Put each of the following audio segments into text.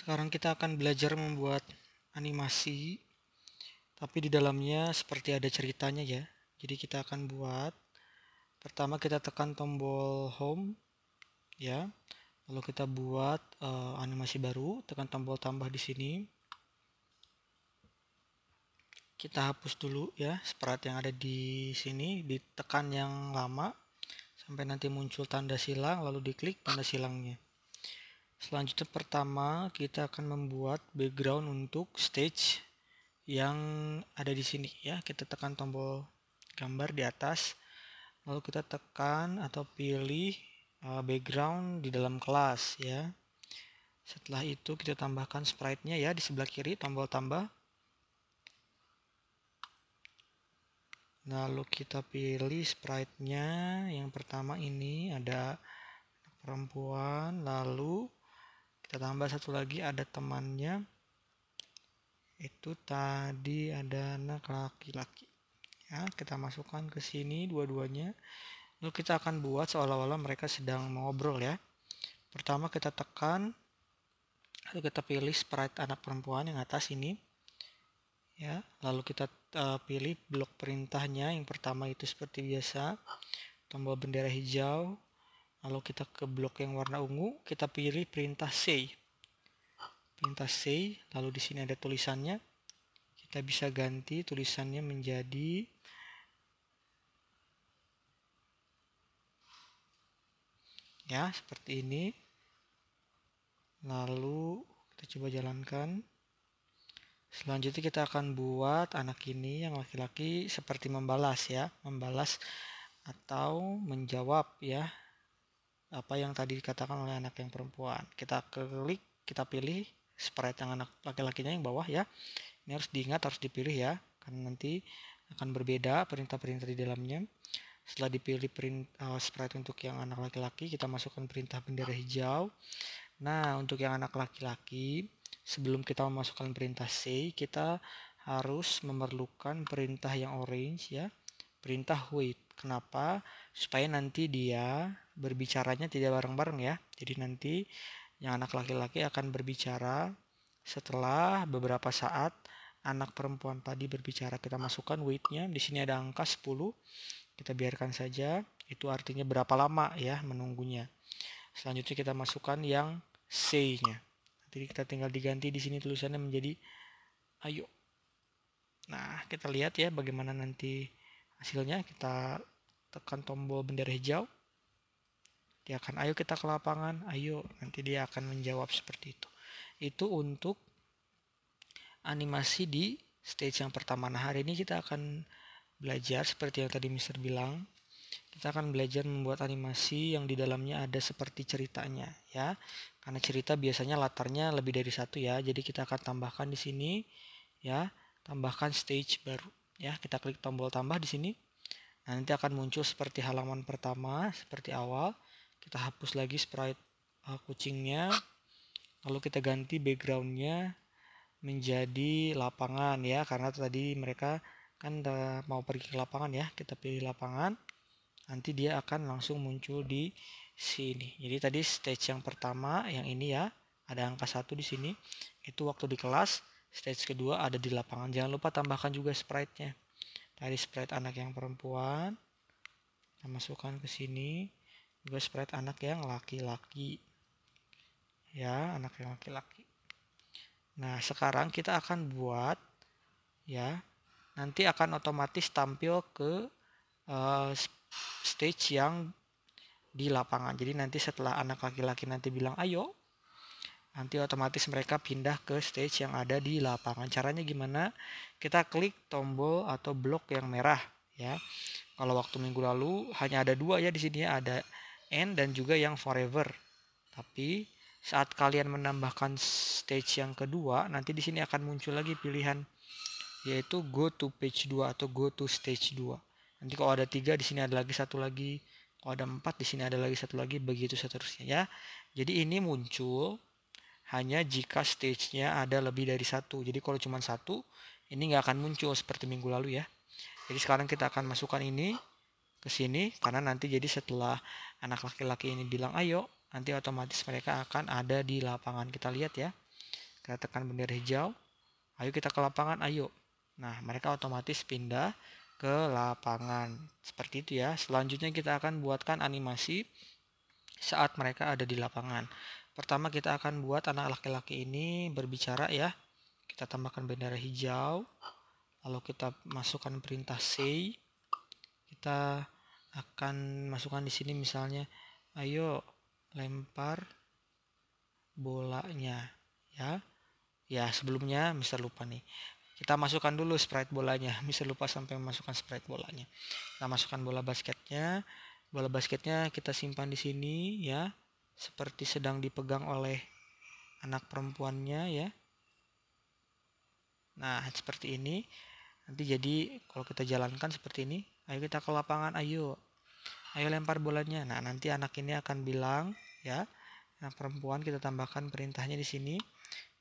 Sekarang kita akan belajar membuat animasi tapi di dalamnya seperti ada ceritanya ya. Jadi kita akan buat pertama kita tekan tombol home ya. Lalu kita buat uh, animasi baru, tekan tombol tambah di sini. Kita hapus dulu ya sprite yang ada di sini, ditekan yang lama sampai nanti muncul tanda silang lalu diklik tanda silangnya. Selanjutnya pertama kita akan membuat background untuk stage yang ada di sini ya. Kita tekan tombol gambar di atas. Lalu kita tekan atau pilih eh, background di dalam kelas ya. Setelah itu kita tambahkan sprite-nya ya di sebelah kiri tombol tambah. Lalu kita pilih sprite-nya. Yang pertama ini ada perempuan lalu kita tambah satu lagi ada temannya itu tadi ada anak laki-laki ya kita masukkan ke sini dua-duanya lalu kita akan buat seolah-olah mereka sedang mengobrol ya pertama kita tekan lalu kita pilih sprite anak perempuan yang atas ini ya lalu kita uh, pilih blok perintahnya yang pertama itu seperti biasa tombol bendera hijau Lalu kita ke blok yang warna ungu, kita pilih perintah C. Perintah C, lalu di sini ada tulisannya. Kita bisa ganti tulisannya menjadi ya seperti ini. Lalu kita coba jalankan. Selanjutnya kita akan buat anak ini yang laki-laki seperti membalas ya, membalas atau menjawab ya apa yang tadi dikatakan oleh anak yang perempuan. Kita klik, kita pilih spread yang anak laki-lakinya yang bawah ya. Ini harus diingat, harus dipilih ya, karena nanti akan berbeda perintah-perintah di dalamnya. Setelah dipilih print, uh, eh, spread untuk yang anak laki-laki, kita masukkan perintah bendera hijau. Nah, untuk yang anak laki-laki, sebelum kita memasukkan perintah C, kita harus memerlukan perintah yang orange ya, perintah wait. Kenapa? supaya nanti dia berbicaranya tidak bareng-bareng ya. Jadi nanti yang anak laki-laki akan berbicara setelah beberapa saat anak perempuan tadi berbicara kita masukkan weightnya di sini ada angka 10 kita biarkan saja itu artinya berapa lama ya menunggunya selanjutnya kita masukkan yang C nya Jadi kita tinggal diganti di sini tulisannya menjadi ayo nah kita lihat ya bagaimana nanti hasilnya kita tekan tombol bendera hijau. Dia akan ayo kita ke lapangan, ayo. Nanti dia akan menjawab seperti itu. Itu untuk animasi di stage yang pertama. Nah, hari ini kita akan belajar seperti yang tadi Mister bilang. Kita akan belajar membuat animasi yang di dalamnya ada seperti ceritanya ya. Karena cerita biasanya latarnya lebih dari satu ya. Jadi kita akan tambahkan di sini ya, tambahkan stage baru ya. Kita klik tombol tambah di sini. Nah, nanti akan muncul seperti halaman pertama, seperti awal. Kita hapus lagi sprite uh, kucingnya. Lalu kita ganti backgroundnya menjadi lapangan ya, karena tadi mereka kan eh, mau pergi ke lapangan ya. Kita pilih lapangan. Nanti dia akan langsung muncul di sini. Jadi tadi stage yang pertama yang ini ya, ada angka satu di sini. Itu waktu di kelas. Stage kedua ada di lapangan. Jangan lupa tambahkan juga sprite-nya dari sprite anak yang perempuan kita nah, masukkan ke sini juga sprite anak yang laki-laki ya anak yang laki-laki nah sekarang kita akan buat ya nanti akan otomatis tampil ke uh, stage yang di lapangan jadi nanti setelah anak laki-laki nanti bilang ayo nanti otomatis mereka pindah ke stage yang ada di lapangan. Caranya gimana? Kita klik tombol atau blok yang merah ya. Kalau waktu minggu lalu hanya ada dua ya di sini ada end dan juga yang forever. Tapi saat kalian menambahkan stage yang kedua, nanti di sini akan muncul lagi pilihan yaitu go to page 2 atau go to stage 2. Nanti kalau ada tiga di sini ada lagi satu lagi, kalau ada empat di sini ada lagi satu lagi begitu seterusnya ya. Jadi ini muncul hanya jika stage-nya ada lebih dari satu. Jadi kalau cuma satu, ini nggak akan muncul seperti minggu lalu ya. Jadi sekarang kita akan masukkan ini ke sini karena nanti jadi setelah anak laki-laki ini bilang ayo, nanti otomatis mereka akan ada di lapangan. Kita lihat ya. Kita tekan bendera hijau. Ayo kita ke lapangan, ayo. Nah, mereka otomatis pindah ke lapangan. Seperti itu ya. Selanjutnya kita akan buatkan animasi saat mereka ada di lapangan. Pertama kita akan buat anak laki-laki ini berbicara ya. Kita tambahkan bendera hijau. Lalu kita masukkan perintah say. Kita akan masukkan di sini misalnya ayo lempar bolanya ya. Ya, sebelumnya Mister lupa nih. Kita masukkan dulu sprite bolanya. Mister lupa sampai memasukkan sprite bolanya. Kita masukkan bola basketnya. Bola basketnya kita simpan di sini ya seperti sedang dipegang oleh anak perempuannya ya. Nah, seperti ini. Nanti jadi kalau kita jalankan seperti ini, ayo kita ke lapangan, ayo. Ayo lempar bolanya. Nah, nanti anak ini akan bilang ya, anak perempuan kita tambahkan perintahnya di sini.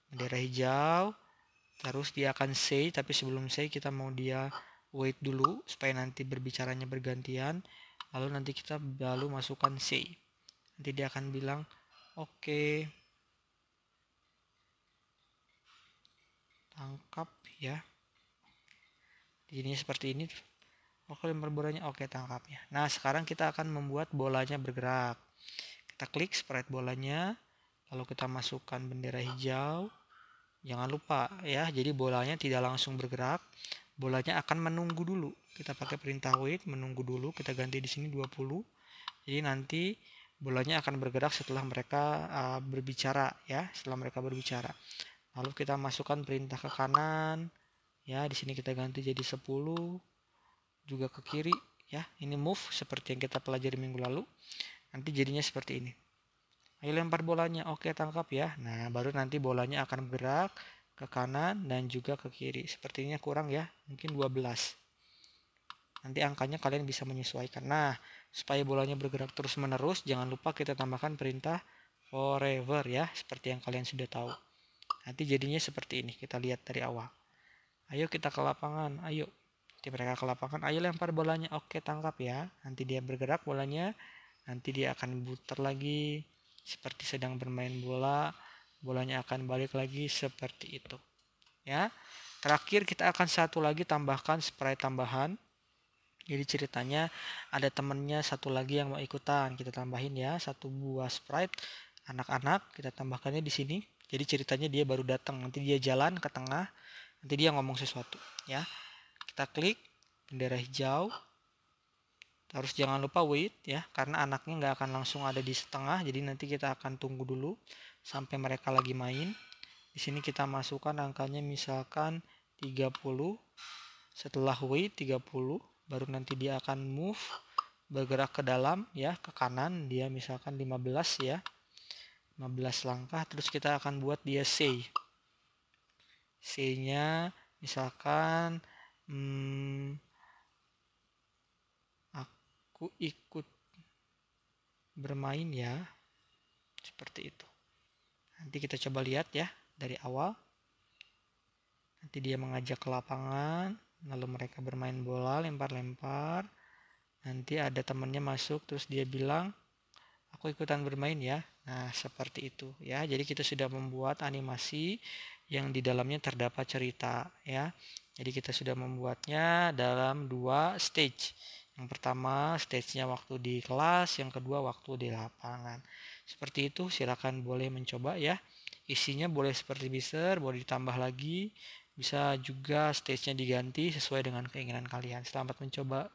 Bendera hijau. Terus dia akan say, tapi sebelum say kita mau dia wait dulu supaya nanti berbicaranya bergantian. Lalu nanti kita baru masukkan say nanti dia akan bilang oke okay, tangkap ya jadinya seperti ini oke lempar bolanya oke okay, tangkapnya nah sekarang kita akan membuat bolanya bergerak kita klik sprite bolanya lalu kita masukkan bendera hijau jangan lupa ya jadi bolanya tidak langsung bergerak bolanya akan menunggu dulu kita pakai perintah wait menunggu dulu kita ganti di sini 20 jadi nanti bolanya akan bergerak setelah mereka uh, berbicara ya setelah mereka berbicara lalu kita masukkan perintah ke kanan ya di sini kita ganti jadi 10 juga ke kiri ya ini move seperti yang kita pelajari minggu lalu nanti jadinya seperti ini ayo lempar bolanya oke tangkap ya nah baru nanti bolanya akan bergerak ke kanan dan juga ke kiri sepertinya kurang ya mungkin 12 Nanti angkanya kalian bisa menyesuaikan. Nah, supaya bolanya bergerak terus-menerus, jangan lupa kita tambahkan perintah forever ya, seperti yang kalian sudah tahu. Nanti jadinya seperti ini, kita lihat dari awal. Ayo kita ke lapangan, ayo. Nanti mereka ke lapangan, ayo lempar bolanya. Oke, tangkap ya. Nanti dia bergerak bolanya, nanti dia akan putar lagi seperti sedang bermain bola. Bolanya akan balik lagi seperti itu. Ya. Terakhir kita akan satu lagi tambahkan spray tambahan jadi ceritanya ada temennya satu lagi yang mau ikutan. Kita tambahin ya satu buah sprite anak-anak kita tambahkannya di sini. Jadi ceritanya dia baru datang, nanti dia jalan ke tengah, nanti dia ngomong sesuatu ya. Kita klik bendera hijau. Harus jangan lupa wait ya, karena anaknya nggak akan langsung ada di setengah, jadi nanti kita akan tunggu dulu sampai mereka lagi main. Di sini kita masukkan angkanya misalkan 30. Setelah wait 30, baru nanti dia akan move bergerak ke dalam ya ke kanan dia misalkan 15 ya 15 langkah terus kita akan buat dia say say nya misalkan hmm, aku ikut bermain ya seperti itu nanti kita coba lihat ya dari awal nanti dia mengajak ke lapangan lalu mereka bermain bola lempar-lempar nanti ada temennya masuk terus dia bilang aku ikutan bermain ya nah seperti itu ya jadi kita sudah membuat animasi yang di dalamnya terdapat cerita ya jadi kita sudah membuatnya dalam dua stage yang pertama stage-nya waktu di kelas yang kedua waktu di lapangan seperti itu silakan boleh mencoba ya isinya boleh seperti biser boleh ditambah lagi bisa juga stage-nya diganti sesuai dengan keinginan kalian. Selamat mencoba.